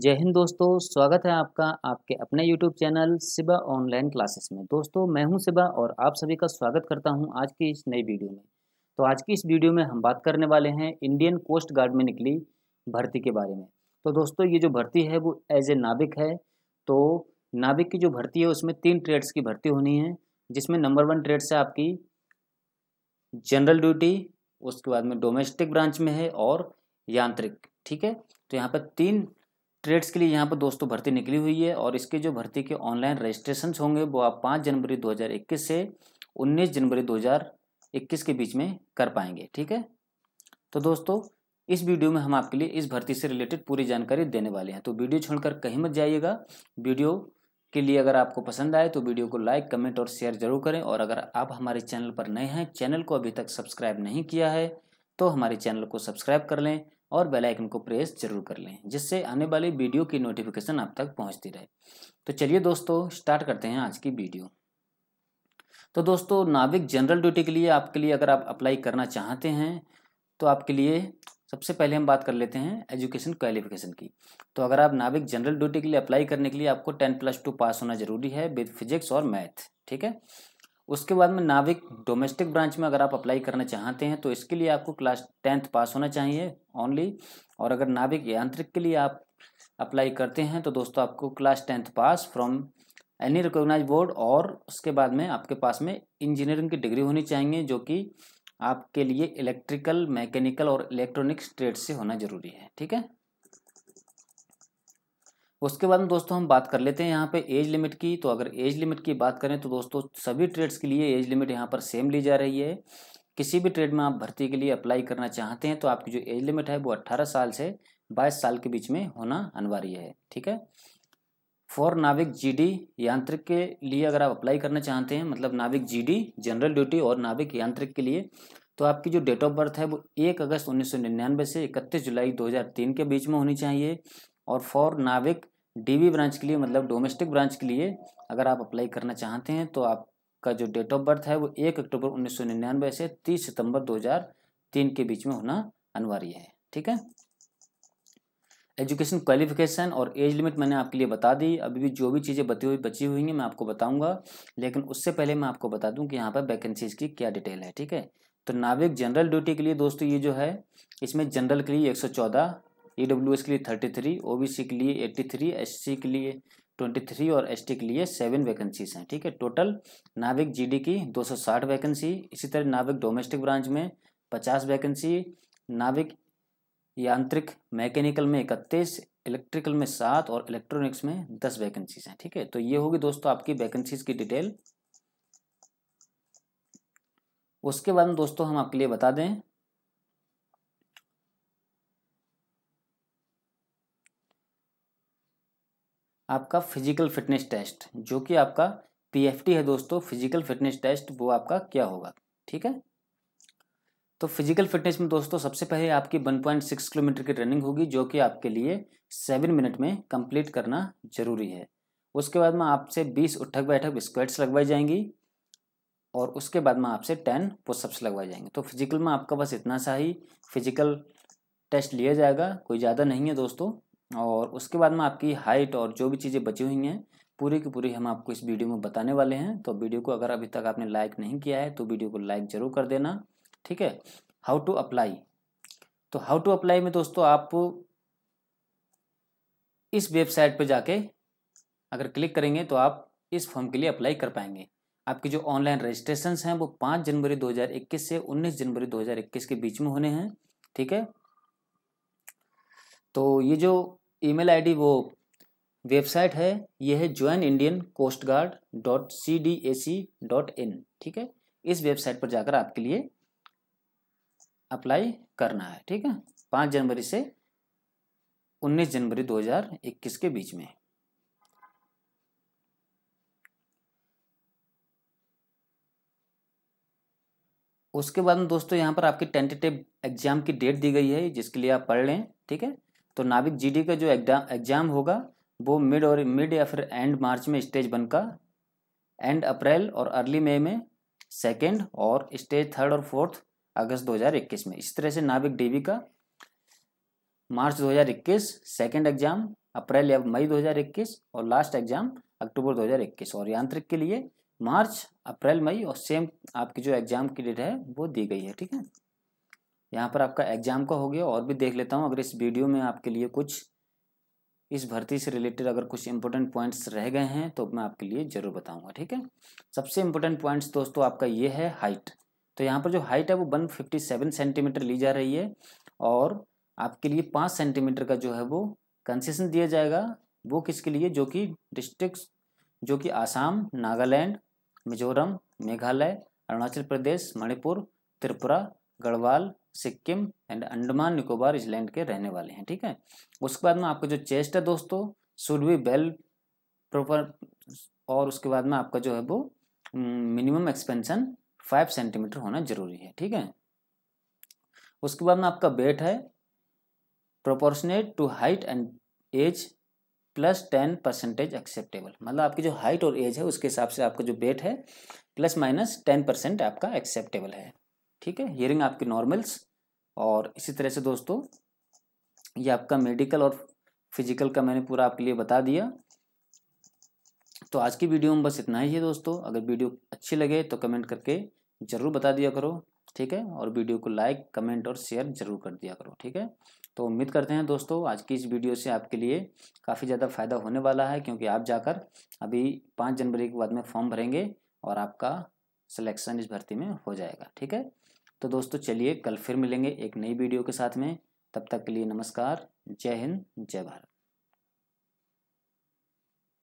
जय हिंद दोस्तों स्वागत है आपका आपके अपने YouTube channel Siba online classes में दोस्तों मैं हूं सिबा और आप सभी का स्वागत करता हूं आज की इस नई वीडियो में तो आज की इस वीडियो में हम बात करने वाले हैं इंडियन कोस्ट गार्ड में निकली भर्ती के बारे में तो दोस्तों ये जो भर्ती है वो एज ए नाविक है तो नाविक की जो भर्ती है उसमें तीन ट्रेड्स की भर्ती होनी है जिसमें नंबर वन ट्रेड्स है आपकी जनरल ड्यूटी उसके बाद में डोमेस्टिक ब्रांच में है और यांत्रिक ठीक है तो यहाँ पर तीन ट्रेड्स के लिए यहाँ पर दोस्तों भर्ती निकली हुई है और इसके जो भर्ती के ऑनलाइन रजिस्ट्रेशन होंगे वो आप पाँच जनवरी दो से उन्नीस जनवरी दो के बीच में कर पाएंगे ठीक है तो दोस्तों इस वीडियो में हम आपके लिए इस भर्ती से रिलेटेड पूरी जानकारी देने वाले हैं तो वीडियो छोड़कर कहीं मत जाइएगा वीडियो के लिए अगर आपको पसंद आए तो वीडियो को लाइक कमेंट और शेयर जरूर करें और अगर आप हमारे चैनल पर नए हैं चैनल को अभी तक सब्सक्राइब नहीं किया है तो हमारे चैनल को सब्सक्राइब कर लें और बेल आइकन को प्रेस जरूर कर लें जिससे आने वाली वीडियो की नोटिफिकेशन आप तक पहुंचती रहे तो चलिए दोस्तों स्टार्ट करते हैं आज की वीडियो तो दोस्तों नाविक जनरल ड्यूटी के लिए आपके लिए अगर आप अप्लाई करना चाहते हैं तो आपके लिए सबसे पहले हम बात कर लेते हैं एजुकेशन क्वालिफिकेशन की तो अगर आप नाविक जनरल ड्यूटी के लिए अप्लाई करने के लिए आपको टेन प्लस टू पास होना जरूरी है विद फिजिक्स और मैथ ठीक है उसके बाद में नाविक डोमेस्टिक ब्रांच में अगर आप अप्लाई करना चाहते हैं तो इसके लिए आपको क्लास टेंथ पास होना चाहिए ओनली और अगर नाविक यांत्रिक के लिए आप अप्लाई करते हैं तो दोस्तों आपको class tenth pass from any recognise board और उसके बाद में आपके पास में इंजीनियरिंग की डिग्री होनी चाहिए जो कि आपके लिए इलेक्ट्रिकल मैकेनिकल और इलेक्ट्रॉनिक्स ट्रेड से होना ज़रूरी है ठीक है उसके बाद में दोस्तों हम बात कर लेते हैं यहाँ पे एज लिमिट की तो अगर एज लिमिट की बात करें तो दोस्तों सभी ट्रेड्स के लिए एज लिमिट यहाँ पर सेम ली जा रही है किसी भी ट्रेड में आप भर्ती के लिए अप्लाई करना चाहते हैं तो आपकी जो एज लिमिट है वो अट्ठारह साल से बाईस साल के बीच में होना अनिवार्य है ठीक है फॉर नाविक जीडी यांत्रिक के लिए अगर आप अप्लाई करना चाहते हैं मतलब नाविक जीडी जनरल ड्यूटी और नाविक यांत्रिक के लिए तो आपकी जो डेट ऑफ बर्थ है वो एक अगस्त उन्नीस से इकतीस जुलाई 2003 के बीच में होनी चाहिए और फॉर नाविक डीबी ब्रांच के लिए मतलब डोमेस्टिक ब्रांच के लिए अगर आप अप्लाई करना चाहते हैं तो आपका जो डेट ऑफ बर्थ है वो एक अक्टूबर उन्नीस सौ निन्यानवे से तीस सितंबर दो हजार तीन के बीच में होना अनिवार्य है ठीक है एजुकेशन क्वालिफिकेशन और एज लिमिट मैंने आपके लिए बता दी अभी भी जो भी चीज़ें बती हुई बची हुई हैं मैं आपको बताऊंगा लेकिन उससे पहले मैं आपको बता दूं कि यहाँ पर वैकेंसीज की क्या डिटेल है ठीक है तो नाविक जनरल ड्यूटी के लिए दोस्तों ये जो है इसमें जनरल के लिए 114 ई डब्ल्यू एस के लिए थर्टी थ्री ओ के लिए एट्टी थ्री एस सी के लिए ट्वेंटी थ्री और एस टी के लिए सेवन वैकेंसीज हैं ठीक है टोटल नाविक जी डी की दो सौ साठ वैकेंसी इसी तरह नाविक डोमेस्टिक ब्रांच में पचास वैकेंसी नाविक यांत्रिक मैकेनिकल में इकतीस इलेक्ट्रिकल में सात और इलेक्ट्रॉनिक्स में दस वैकेंसीज हैं ठीक है तो ये होगी दोस्तों आपकी वैकेंसीज की डिटेल उसके बाद में दोस्तों हम आपके लिए बता दें आपका फिजिकल फिटनेस टेस्ट जो कि आपका पीएफटी है दोस्तों फिजिकल फिटनेस टेस्ट वो आपका क्या होगा ठीक है तो फिजिकल फिटनेस में दोस्तों सबसे पहले आपकी 1.6 किलोमीटर की रनिंग होगी जो कि आपके लिए सेवन मिनट में कंप्लीट करना जरूरी है उसके बाद में आपसे 20 उठक बैठक स्क्वेट्स लगवाई जाएंगी और उसके बाद में आपसे 10 पुशअप्स लगवाए जाएंगे तो फिजिकल में आपका बस इतना सा ही फिजिकल टेस्ट लिया जाएगा कोई ज़्यादा नहीं है दोस्तों और उसके बाद में आपकी हाइट और जो भी चीज़ें बची हुई हैं पूरी की पूरी हम आपको इस वीडियो में बताने वाले हैं तो वीडियो को अगर अभी तक आपने लाइक नहीं किया है तो वीडियो को लाइक ज़रूर कर देना ठीक है हाउ टू अप्लाई तो हाउ टू अप्लाई में दोस्तों आप इस वेबसाइट पर जाके अगर क्लिक करेंगे तो आप इस फॉर्म के लिए अप्लाई कर पाएंगे आपके जो ऑनलाइन रजिस्ट्रेशन हैं वो पाँच जनवरी 2021 से 19 जनवरी 2021 के बीच में होने हैं ठीक है तो ये जो ईमेल आईडी वो वेबसाइट है यह है join Indian coast guard dot C D A C dot in ठीक है इस वेबसाइट पर जाकर आपके लिए अप्लाई करना है ठीक है पाँच जनवरी से उन्नीस जनवरी दो हजार इक्कीस के बीच में उसके बाद दोस्तों यहाँ पर आपकी टेंटेटिव एग्जाम की डेट दी गई है जिसके लिए आप पढ़ लें ठीक है तो नाविक जीडी का जो एग्जाम होगा वो मिड और मिड या फिर एंड मार्च में स्टेज वन का एंड अप्रैल और अर्ली मई में सेकेंड और स्टेज थर्ड और फोर्थ अगस्त 2021 में इस तरह से नाविक डीवी का मार्च 2021 सेकेंड एग्जाम अप्रैल या मई 2021 और लास्ट एग्जाम अक्टूबर 2021 और यांत्रिक के लिए मार्च अप्रैल मई और सेम आपकी जो एग्जाम की डेट है वो दी गई है ठीक है यहाँ पर आपका एग्जाम का हो गया और भी देख लेता हूँ अगर इस वीडियो में आपके लिए कुछ इस भर्ती से रिलेटेड अगर कुछ इंपॉर्टेंट पॉइंट्स रह गए हैं तो मैं आपके लिए ज़रूर बताऊंगा ठीक है सबसे इंपॉर्टेंट पॉइंट्स दोस्तों आपका ये है हाइट तो यहाँ पर जो हाइट है वो 157 सेंटीमीटर ली जा रही है और आपके लिए पाँच सेंटीमीटर का जो है वो कंसेशन दिया जाएगा वो किसके लिए जो कि डिस्ट्रिक्ट जो कि आसाम नागालैंड मिजोरम मेघालय अरुणाचल प्रदेश मणिपुर त्रिपुरा गढ़वाल सिक्किम एंड अंडमान निकोबार इजलैंड के रहने वाले हैं ठीक है उसके बाद में आपका जो चेस्ट है दोस्तों शुड बी वेल प्रॉपर और उसके बाद में आपका जो है वो मिनिमम एक्सपेंशन फाइव सेंटीमीटर होना जरूरी है ठीक है उसके बाद में आपका वेट है proportionate to height and age plus ten percentage acceptable मतलब आपकी जो हाइट और एज है उसके हिसाब से आपका जो वेट है प्लस माइनस टेन परसेंट आपका एक्सेप्टेबल है ठीक है हियरिंग आपके नॉर्मल्स और इसी तरह से दोस्तों ये आपका मेडिकल और फिजिकल का मैंने पूरा आपके लिए बता दिया तो आज की वीडियो में बस इतना ही है दोस्तों अगर वीडियो अच्छी लगे तो कमेंट करके ज़रूर बता दिया करो ठीक है और वीडियो को लाइक कमेंट और शेयर जरूर कर दिया करो ठीक है तो उम्मीद करते हैं दोस्तों आज की इस वीडियो से आपके लिए काफ़ी ज़्यादा फ़ायदा होने वाला है क्योंकि आप जाकर अभी पाँच जनवरी के बाद में फॉर्म भरेंगे और आपका सिलेक्शन इस भर्ती में हो जाएगा ठीक है तो दोस्तों चलिए कल फिर मिलेंगे एक नई वीडियो के साथ में तब तक के लिए नमस्कार जय हिंद जय भारत